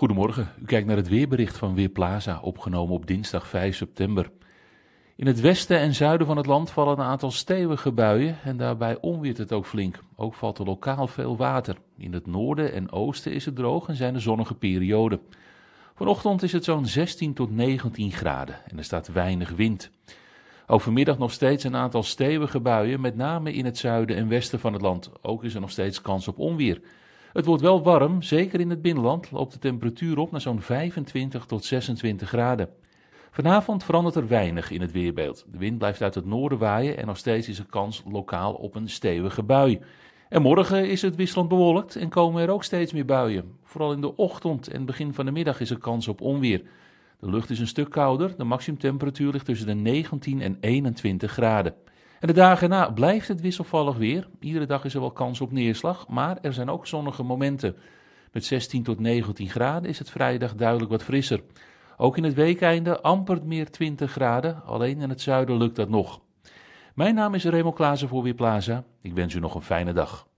Goedemorgen, u kijkt naar het weerbericht van Weerplaza, opgenomen op dinsdag 5 september. In het westen en zuiden van het land vallen een aantal stevige buien en daarbij onweert het ook flink. Ook valt er lokaal veel water. In het noorden en oosten is het droog en zijn er zonnige perioden. Vanochtend is het zo'n 16 tot 19 graden en er staat weinig wind. Ook vanmiddag nog steeds een aantal stevige buien, met name in het zuiden en westen van het land. Ook is er nog steeds kans op onweer. Het wordt wel warm, zeker in het binnenland loopt de temperatuur op naar zo'n 25 tot 26 graden. Vanavond verandert er weinig in het weerbeeld. De wind blijft uit het noorden waaien en nog steeds is er kans lokaal op een stevige bui. En morgen is het wisselend bewolkt en komen er ook steeds meer buien. Vooral in de ochtend en begin van de middag is er kans op onweer. De lucht is een stuk kouder, de maximumtemperatuur ligt tussen de 19 en 21 graden. En de dagen na blijft het wisselvallig weer. Iedere dag is er wel kans op neerslag, maar er zijn ook zonnige momenten. Met 16 tot 19 graden is het vrijdag duidelijk wat frisser. Ook in het weekeinde amper meer 20 graden, alleen in het zuiden lukt dat nog. Mijn naam is Remo Klaassen voor Weerplaza. Ik wens u nog een fijne dag.